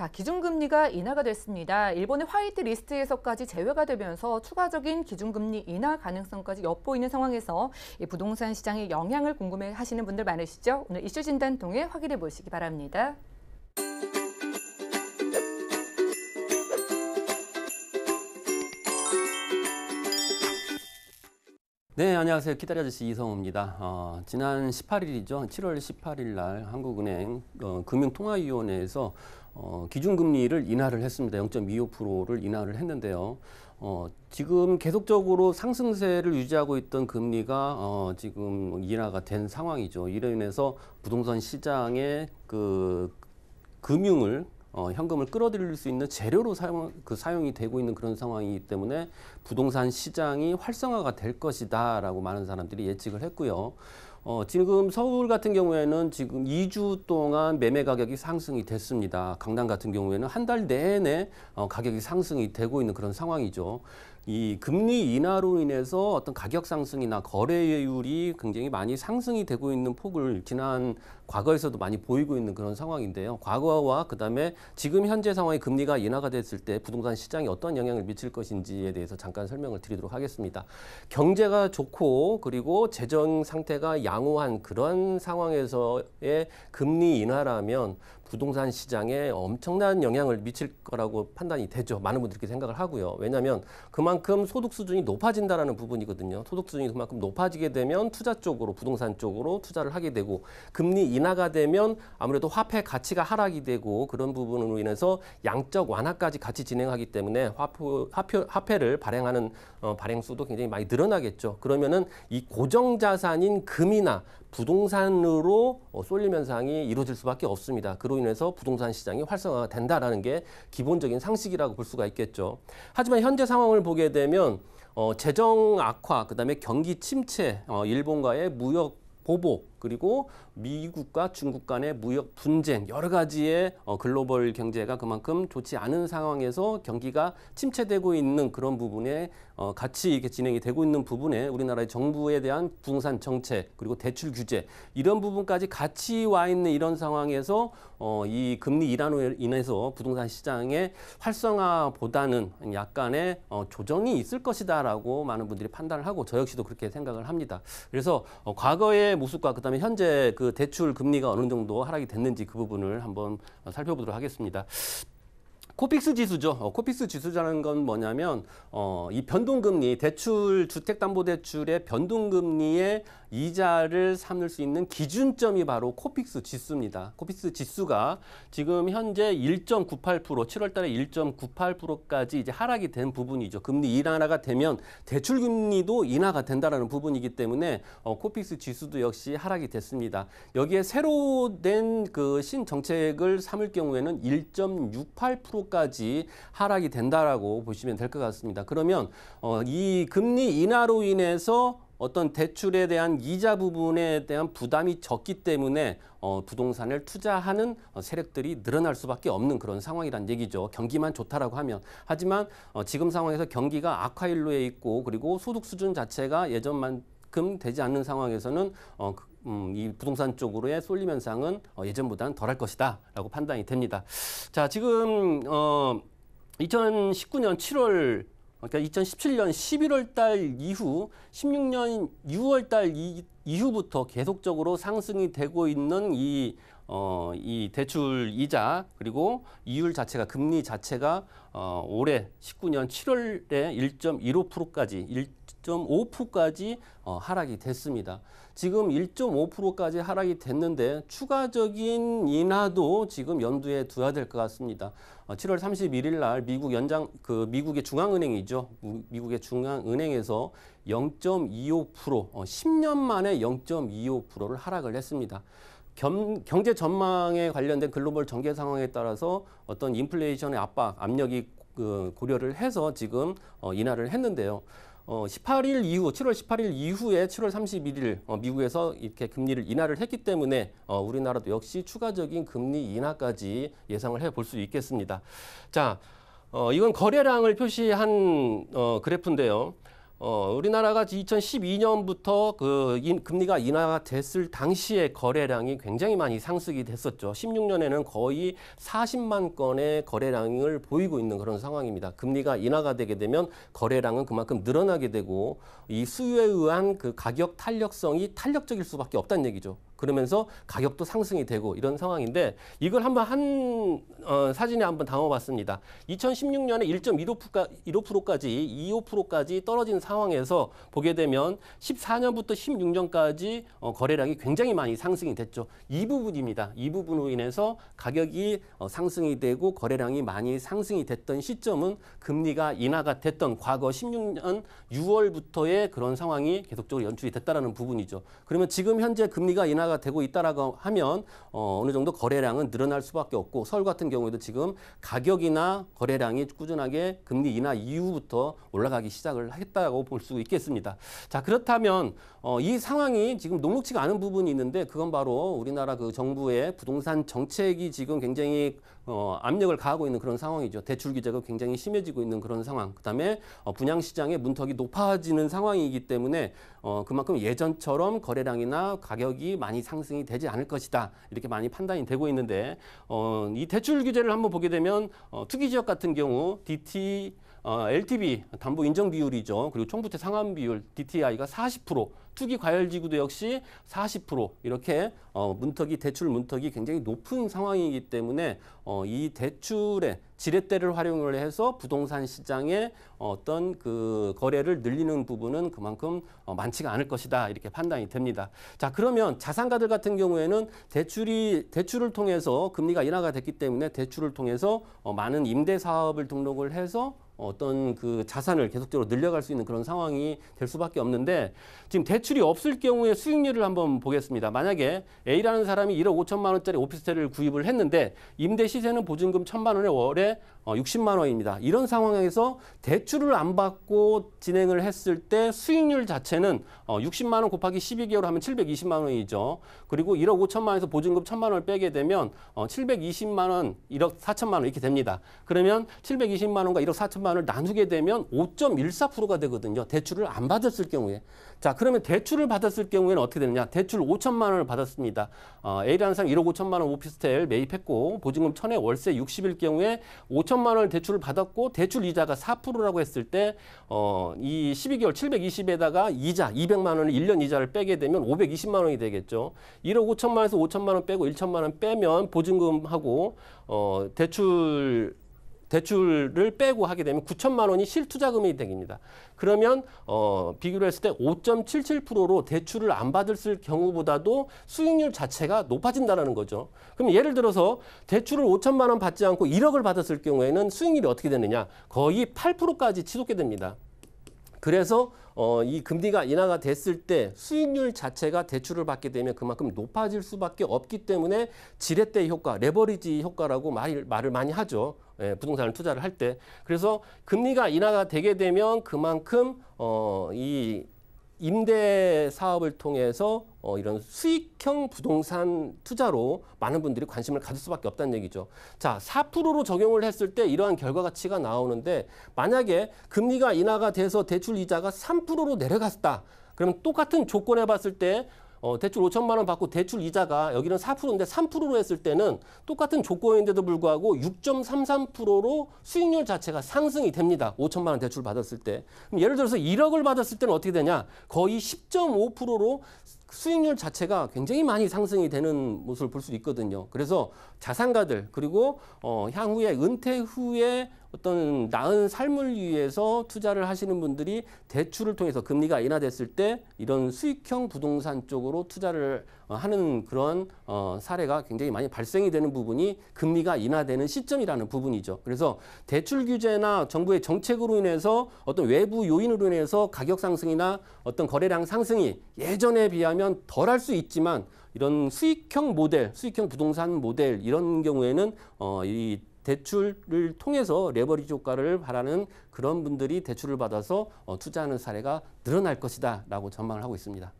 자, 기준금리가 인하가 됐습니다. 일본의 화이트 리스트에서까지 제외가 되면서 추가적인 기준금리 인하 가능성까지 엿보이는 상황에서 부동산 시장에 영향을 궁금해 하시는 분들 많으시죠? 오늘 이슈 진단 통해 확인해 보시기 바랍니다. 네, 안녕하세요. 기다려 아저씨 이성우입니다. 어, 지난 18일이죠. 7월 18일 날 한국은행 어, 금융통화위원회에서 어, 기준금리를 인하를 했습니다. 0.25%를 인하를 했는데요. 어, 지금 계속적으로 상승세를 유지하고 있던 금리가 어, 지금 인하가 된 상황이죠. 이로 인해서 부동산 시장의 그 금융을 어, 현금을 끌어들일 수 있는 재료로 사용, 그 사용이 되고 있는 그런 상황이기 때문에 부동산 시장이 활성화가 될 것이다라고 많은 사람들이 예측을 했고요. 어, 지금 서울 같은 경우에는 지금 2주 동안 매매 가격이 상승이 됐습니다. 강남 같은 경우에는 한 달 내내 어, 가격이 상승이 되고 있는 그런 상황이죠. 이 금리 인하로 인해서 어떤 가격 상승이나 거래율이 굉장히 많이 상승이 되고 있는 폭을 지난 과거에서도 많이 보이고 있는 그런 상황인데요. 과거와 그다음에 지금 현재 상황에 금리가 인하가 됐을 때 부동산 시장에 어떤 영향을 미칠 것인지에 대해서 잠깐 설명을 드리도록 하겠습니다. 경제가 좋고 그리고 재정 상태가 양호한 그런 상황에서의 금리 인하라면 부동산 시장에 엄청난 영향을 미칠 거라고 판단이 되죠. 많은 분들이 그렇게 생각을 하고요. 왜냐하면 그만큼 소득 수준이 높아진다라는 부분이거든요. 소득 수준이 그만큼 높아지게 되면 투자 쪽으로 부동산 쪽으로 투자를 하게 되고 금리 인하가 되면 아무래도 화폐 가치가 하락이 되고 그런 부분으로 인해서 양적 완화까지 같이 진행하기 때문에 화표, 화표, 화폐를 발행하는 어, 발행수도 굉장히 많이 늘어나겠죠. 그러면은 이 고정 자산인 금이나 부동산으로 어, 쏠림 현상이 이루어질 수밖에 없습니다. 그로 인해서 부동산 시장이 활성화가 된다라는 게 기본적인 상식이라고 볼 수가 있겠죠. 하지만 현재 상황을 보게 되면 어, 재정 악화, 그다음에 경기 침체, 어, 일본과의 무역 보복 그리고 미국과 중국 간의 무역 분쟁 여러 가지의 어, 글로벌 경제가 그만큼 좋지 않은 상황에서 경기가 침체되고 있는 그런 부분에 어, 같이 이렇게 진행이 되고 있는 부분에 우리나라의 정부에 대한 부동산 정책 그리고 대출 규제 이런 부분까지 같이 와 있는 이런 상황에서 어, 이 금리 이란으로 인해서 부동산 시장의 활성화보다는 약간의 조정이 있을 것이다라고 많은 분들이 판단을 하고 저 역시도 그렇게 생각을 합니다. 그래서 과거의 모습과 그다음 다음에 현재 그 대출 금리가 어느 정도 하락이 됐는지 그 부분을 한번 살펴보도록 하겠습니다. 코픽스 지수죠. 어, 코픽스 지수라는 건 뭐냐면 어, 이 변동금리, 대출 주택담보대출의 변동금리에 이자를 삼을 수 있는 기준점이 바로 코픽스 지수입니다. 코픽스 지수가 지금 현재 1.98% 7월달에 1.98%까지 이제 하락이 된 부분이죠. 금리 인하가 되면 대출금리도 인하가 된다라는 부분이기 때문에 어, 코픽스 지수도 역시 하락이 됐습니다. 여기에 새로 된 그 신정책을 삼을 경우에는 1.68% 3%까지 하락이 된다라고 보시면 될 것 같습니다. 그러면 어, 이 금리 인하로 인해서 어떤 대출에 대한 이자 부분에 대한 부담이 적기 때문에 어, 부동산을 투자하는 어, 세력들이 늘어날 수밖에 없는 그런 상황이란 얘기죠. 경기만 좋다라고 하면. 하지만 어, 지금 상황에서 경기가 악화일로에 있고 그리고 소득 수준 자체가 예전만 만큼 되지 않는 상황에서는 어, 그, 음, 이 부동산 쪽으로의 쏠림 현상은 어, 예전보다는 덜할 것이다라고 판단이 됩니다. 자, 지금 어, 2019년 7월 그러니까 2017년 11월 달 이후 16년 6월 달 이, 이후부터 계속적으로 상승이 되고 있는 이 어, 이 대출 이자 그리고 이율 자체가 금리 자체가 어, 올해 19년 7월에 1.15%까지 1.5%까지 어, 하락이 됐습니다. 지금 1.5%까지 하락이 됐는데 추가적인 인하도 지금 연두에 두어야 될 것 같습니다. 어, 7월 31일 날 미국 연장 그 미국의 중앙은행이죠. 미국의 중앙은행에서 0.25% 어, 10년 만에 0.25%를 하락을 했습니다. 겸, 경제 전망에 관련된 글로벌 전개 상황에 따라서 어떤 인플레이션의 압박, 압력이 그 고려를 해서 지금 어, 인하를 했는데요. 어, 18일 이후, 7월 18일 이후에 7월 31일 어, 미국에서 이렇게 금리를 인하를 했기 때문에 어, 우리나라도 역시 추가적인 금리 인하까지 예상을 해볼 수 있겠습니다. 자, 어, 이건 거래량을 표시한 어, 그래프인데요. 어, 우리나라가 2012년부터 그 인, 금리가 인하가 됐을 당시에 거래량이 굉장히 많이 상승이 됐었죠. 16년에는 거의 40만 건의 거래량을 보이고 있는 그런 상황입니다. 금리가 인하가 되게 되면 거래량은 그만큼 늘어나게 되고 이 수요에 의한 그 가격 탄력성이 탄력적일 수밖에 없다는 얘기죠. 그러면서 가격도 상승이 되고 이런 상황인데 이걸 한번 한 어, 사진에 한번 담아봤습니다. 2016년에 1.15%까지 2.5%까지 떨어진 상황에서 보게 되면 14년부터 16년까지 어, 거래량이 굉장히 많이 상승이 됐죠. 이 부분입니다. 이 부분으로 인해서 가격이 어, 상승이 되고 거래량이 많이 상승이 됐던 시점은 금리가 인하가 됐던 과거 16년 6월부터의 그런 상황이 계속적으로 연출이 됐다는 부분이죠. 그러면 지금 현재 금리가 인하가 완화가 되고 있다라고 하면 어, 어느 정도 거래량은 늘어날 수밖에 없고 서울 같은 경우에도 지금 가격이나 거래량이 꾸준하게 금리 인하 이후부터 올라가기 시작을 했다고 볼 수 있겠습니다. 자 그렇다면 어, 이 상황이 지금 녹록치가 않은 부분이 있는데 그건 바로 우리나라 그 정부의 부동산 정책이 지금 굉장히 어, 압력을 가하고 있는 그런 상황이죠. 대출 규제가 굉장히 심해지고 있는 그런 상황. 그다음에 어, 분양 시장의 문턱이 높아지는 상황이기 때문에 어, 그만큼 예전처럼 거래량이나 가격이 많이 상승이 되지 않을 것이다. 이렇게 많이 판단이 되고 있는데 어, 이 대출 규제를 한번 보게 되면 어, 투기 지역 같은 경우 DT 어, LTV 담보 인정 비율이죠. 그리고 총부채 상환 비율 DTI가 40%, 투기 과열 지구도 역시 40% 이렇게 어, 문턱이 대출 문턱이 굉장히 높은 상황이기 때문에 어, 이 대출의 지렛대를 활용을 해서 부동산 시장의 어떤 그 거래를 늘리는 부분은 그만큼 어, 많지가 않을 것이다 이렇게 판단이 됩니다. 자 그러면 자산가들 같은 경우에는 대출이 대출을 통해서 금리가 인하가 됐기 때문에 대출을 통해서 어, 많은 임대 사업을 등록을 해서 어떤 그 자산을 계속적으로 늘려갈 수 있는 그런 상황이 될 수밖에 없는데 지금 대출이 없을 경우에 수익률을 한번 보겠습니다. 만약에 A라는 사람이 1억 5천만 원짜리 오피스텔을 구입을 했는데 임대 시세는 보증금 1천만 원에 월에 60만 어, 원입니다. 이런 상황에서 대출을 안 받고 진행을 했을 때 수익률 자체는 60만 어, 원 곱하기 12개월 하면 720만 원이죠. 그리고 1억 5천만 원에서 보증금 1천만 원을 빼게 되면 720만 어, 원, 1억 4천만 원 이렇게 됩니다. 그러면 720만 원과 1억 4천만 원1 0만을 나누게 되면 5.14%가 되거든요. 대출을 안 받았을 경우에. 자, 그러면 대출을 받았을 경우에는 어떻게 되느냐. 대출 5천만 원을 받았습니다. 어, A란상 1억 5천만 원 오피스텔 매입했고 보증금 1천에 월세 60일 경우에 5천만 원을 대출을 받았고 대출 이자가 4%라고 했을 때 어, 이 12개월 720에다가 이자 200만 원을 1년 이자를 빼게 되면 520만 원이 되겠죠. 1억 5천만 에서 5천만 원 빼고 1천만 원 빼면 보증금하고 어, 대출 대출을 빼고 하게 되면 9천만 원이 실투자금이 됩니다. 그러면 어, 비교 했을 때 5.77%로 대출을 안 받을 경우보다도 수익률 자체가 높아진다는 거죠. 그럼 예를 들어서 대출을 5천만 원 받지 않고 1억을 받았을 경우에는 수익률이 어떻게 되느냐. 거의 8%까지 치솟게 됩니다. 그래서 어, 이 금리가 인하가 됐을 때 수익률 자체가 대출을 받게 되면 그만큼 높아질 수밖에 없기 때문에 지렛대 효과, 레버리지 효과라고 말, 말을 많이 하죠. 예, 부동산을 투자를 할 때. 그래서 금리가 인하가 되게 되면 그만큼 어, 이 임대 사업을 통해서 어, 이런 수익형 부동산 투자로 많은 분들이 관심을 가질 수밖에 없다는 얘기죠. 자, 4%로 적용을 했을 때 이러한 결과 가치가 나오는데 만약에 금리가 인하가 돼서 대출 이자가 3%로 내려갔다. 그러면 똑같은 조건에 봤을 때 어, 대출 5천만 원 받고 대출 이자가 여기는 4%인데 3%로 했을 때는 똑같은 조건인데도 불구하고 6.33%로 수익률 자체가 상승이 됩니다. 5천만 원 대출 받았을 때. 그럼 예를 들어서 1억을 받았을 때는 어떻게 되냐? 거의 10.5%로 수익률 자체가 굉장히 많이 상승이 되는 모습을 볼 수 있거든요. 그래서 자산가들 그리고 어, 향후에 은퇴 후에 어떤 나은 삶을 위해서 투자를 하시는 분들이 대출을 통해서 금리가 인하됐을 때 이런 수익형 부동산 쪽으로 방으로 투자를 어, 하는 그런 어, 사례가 굉장히 많이 발생이 되는 부분이 금리가 인하되는 시점이라는 부분이죠. 그래서 대출 규제나 정부의 정책으로 인해서 어떤 외부 요인으로 인해서 가격 상승이나 어떤 거래량 상승이 예전에 비하면 덜할수 있지만 이런 수익형 모델, 수익형 부동산 모델 이런 경우에는 어, 이 대출을 통해서 레버리지 효과를 바라는 그런 분들이 대출을 받아서 어, 투자하는 사례가 늘어날 것이다 라고 전망을 하고 있습니다.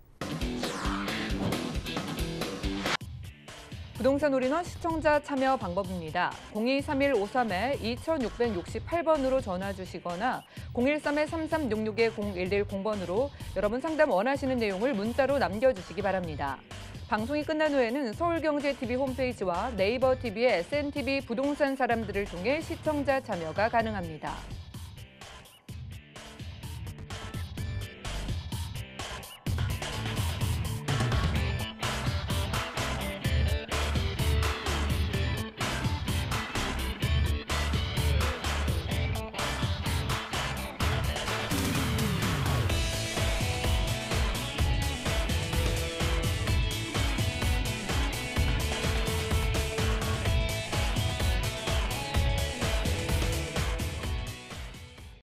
부동산 올인원 시청자 참여 방법입니다. 023153-2668번으로 전화 주시거나 013-3366-0110번으로 여러분 상담 원하시는 내용을 문자로 남겨주시기 바랍니다. 방송이 끝난 후에는 서울경제TV 홈페이지와 네이버 TV의 SNTV 부동산 사람들을 통해 시청자 참여가 가능합니다.